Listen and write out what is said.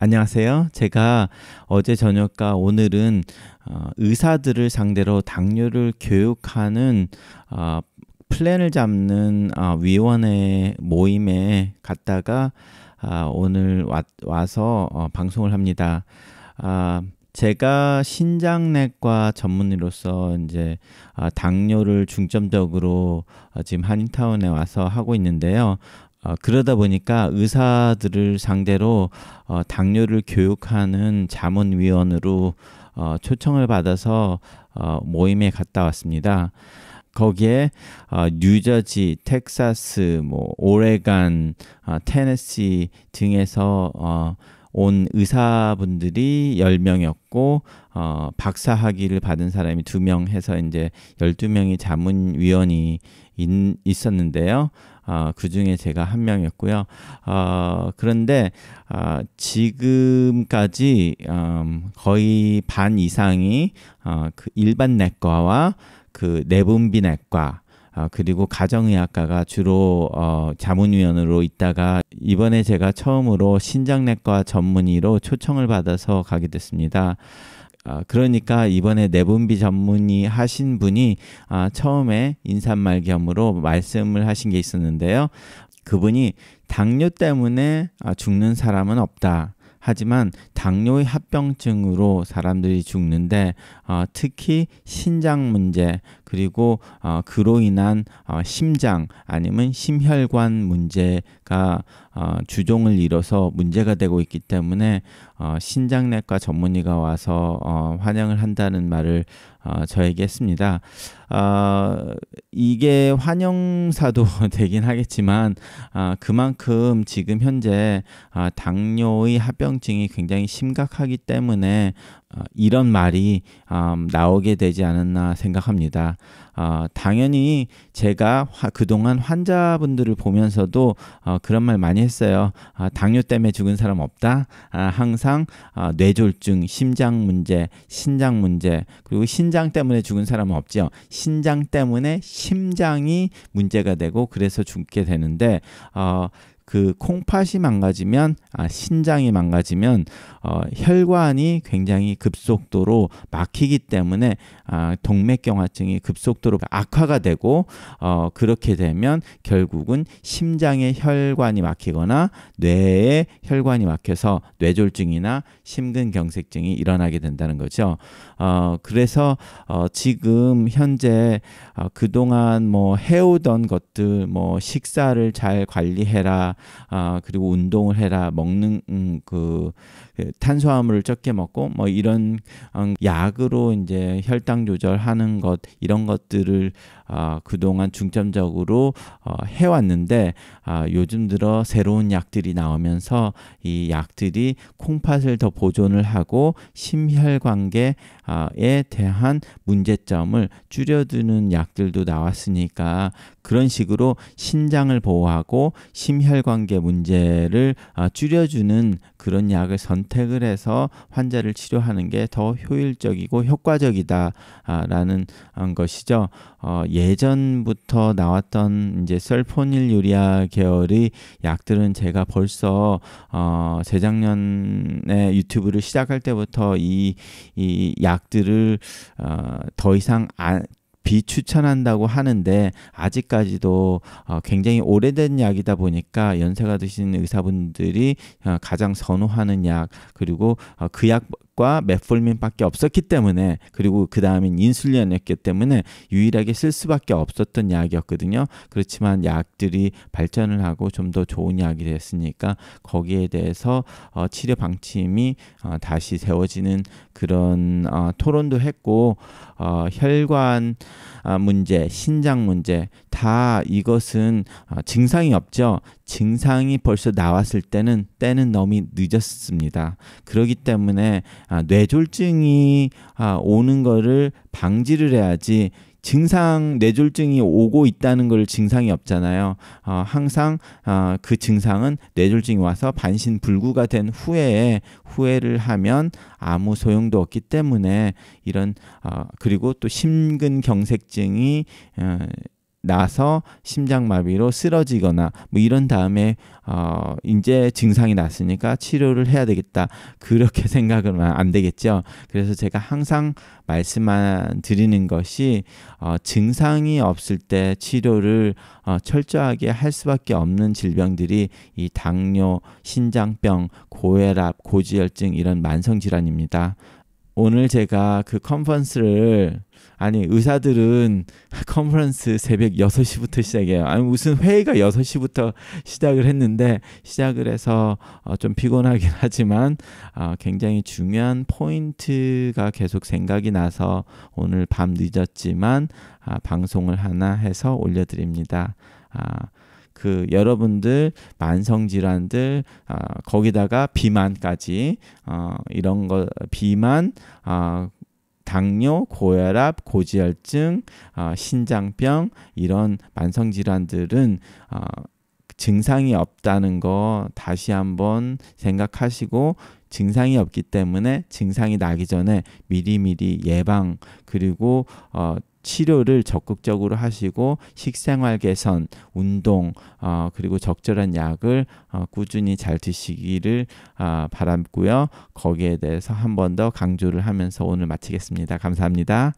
안녕하세요. 제가 어제 저녁과 오늘은 어, 의사들을 상대로 당뇨를 교육하는 어, 플랜을 잡는 어, 위원회 모임에 갔다가 아, 오늘 와, 서 방송을 합니다. 아, 제가 신장내과 전문의로서 이제 아, 당뇨를 중점적으로 지금 한인타운에 와서 하고 있는데요. 어, 그러다 보니까 의사들을 상대로 어, 당뇨를 교육하는 자문위원으로 어, 초청을 받아서 어, 모임에 갔다 왔습니다. 거기에 어, 뉴저지, 텍사스, 뭐 오레간, 어, 테네시 등에서 어, 온 의사분들이 10명이었고 어, 박사 학위를 받은 사람이 2명 해서 이제 12명이 자문 위원이 인, 있었는데요. 어, 그 중에 제가 한 명이었고요. 어, 그런데 어, 지금까지 음, 거의 반 이상이 어, 그 일반 내과와 그 내분비 내과 아, 그리고 가정의학과가 주로 어, 자문위원으로 있다가 이번에 제가 처음으로 신장내과 전문의로 초청을 받아서 가게 됐습니다. 아, 그러니까 이번에 내분비 전문의 하신 분이 아, 처음에 인사말 겸으로 말씀을 하신 게 있었는데요. 그분이 당뇨 때문에 아, 죽는 사람은 없다. 하지만 당뇨의 합병증으로 사람들이 죽는데 어, 특히 신장 문제 그리고 어, 그로 인한 어, 심장 아니면 심혈관 문제가 어, 주종을 이뤄서 문제가 되고 있기 때문에 어, 신장내과 전문의가 와서 어, 환영을 한다는 말을 어, 저에게 했습니다. 어, 이게 환영사도 되긴 하겠지만 어, 그만큼 지금 현재 어, 당뇨의 합병증이 굉장히 심각하기 때문에 아, 이런 말이 음, 나오게 되지 않았나 생각합니다. 아, 당연히 제가 그동안 환자분들을 보면서도 어, 그런 말 많이 했어요. 아, 당뇨 때문에 죽은 사람 없다. 항상 어, 뇌졸중, 심장 문제, 신장 문제, 그리고 신장 때문에 죽은 사람은 없죠. 신장 때문에 심장이 문제가 되고 그래서 죽게 되는데 어, 그 콩팥이 망가지면 아, 신장이 망가지면 어, 혈관이 굉장히 급속도로 막히기 때문에 아, 동맥경화증이 급속도로 악화가 되고 어, 그렇게 되면 결국은 심장의 혈관이 막히거나 뇌의 혈관이 막혀서 뇌졸중이나 심근경색증이 일어나게 된다는 거죠. 어, 그래서 어, 지금 현재 어, 그동안 뭐 해오던 것들 뭐 식사를 잘 관리해라 아 그리고 운동을 해라 먹는 음, 그, 그 탄수화물을 적게 먹고 뭐 이런 음, 약으로 이제 혈당 조절하는 것 이런 것들을 아, 그동안 중점적으로 어, 해왔는데 아, 요즘 들어 새로운 약들이 나오면서 이 약들이 콩팥을 더 보존을 하고 심혈관계에 대한 문제점을 줄여드는 약들도 나왔으니까 그런 식으로 신장을 보호하고 심혈관계 문제를 아, 줄여주는 그런 약을 선택을 해서 환자를 치료하는 게 더 효율적이고 효과적이다라는 아, 음, 것이죠. 어, 예전부터 나왔던 이제 셀포닐 유리아 계열의 약들은 제가 벌써 어, 재작년에 유튜브를 시작할 때부터 이, 이 약들을 어, 더 이상 안, 비추천한다고 하는데 아직까지도 어, 굉장히 오래된 약이다 보니까 연세가 드신 의사분들이 어, 가장 선호하는 약 그리고 어, 그약 약과 메폴민밖에 없었기 때문에 그리고 그 다음인 인슐린이었기 때문에 유일하게 쓸 수밖에 없었던 약이었거든요. 그렇지만 약들이 발전을 하고 좀 더 좋은 약이 됐으니까 거기에 대해서 어, 치료 방침이 어, 다시 세워지는 그런 어, 토론도 했고 어, 혈관 아, 문제, 신장 문제, 다 이것은 어, 증상이 없죠. 증상이 벌써 나왔을 때는 때는 너무 늦었습니다. 그러기 때문에 아, 뇌졸증이 아, 오는 거를 방지를 해야지 증상 뇌졸증이 오고 있다는 걸 증상이 없잖아요. 어, 항상 어, 그 증상은 뇌졸증이 와서 반신불구가 된 후에 후회를 하면 아무 소용도 없기 때문에 이런 어, 그리고 또 심근경색증이 어, 나서 심장마비로 쓰러지거나 뭐 이런 다음에 어 이제 증상이 났으니까 치료를 해야 되겠다 그렇게 생각하면안 되겠죠. 그래서 제가 항상 말씀만 드리는 것이 어 증상이 없을 때 치료를 어 철저하게 할 수밖에 없는 질병들이 이 당뇨, 신장병, 고혈압, 고지혈증 이런 만성 질환입니다. 오늘 제가 그 컨퍼런스를 아니 의사들은 컨퍼런스 새벽 6시부터 시작해요. 아니 무슨 회의가 6시부터 시작을 했는데 시작을 해서 어, 좀 피곤하긴 하지만 어, 굉장히 중요한 포인트가 계속 생각이 나서 오늘 밤 늦었지만 아, 방송을 하나 해서 올려드립니다. 아, 그 여러분들 만성 질환들 아, 거기다가 비만까지 어, 이런 거 비만 아, 당뇨, 고혈압, 고지혈증, 어, 신장병 이런 만성 질환들은 어, 아, 증상이 없다는 거 다시 한번 생각하시고 증상이 없기 때문에 증상이 나기 전에 미리미리 예방 그리고 어 치료를 적극적으로 하시고 식생활 개선, 운동, 어, 그리고 적절한 약을 어, 꾸준히 잘 드시기를 어, 바라고요. 거기에 대해서 한 번 더 강조를 하면서 오늘 마치겠습니다. 감사합니다.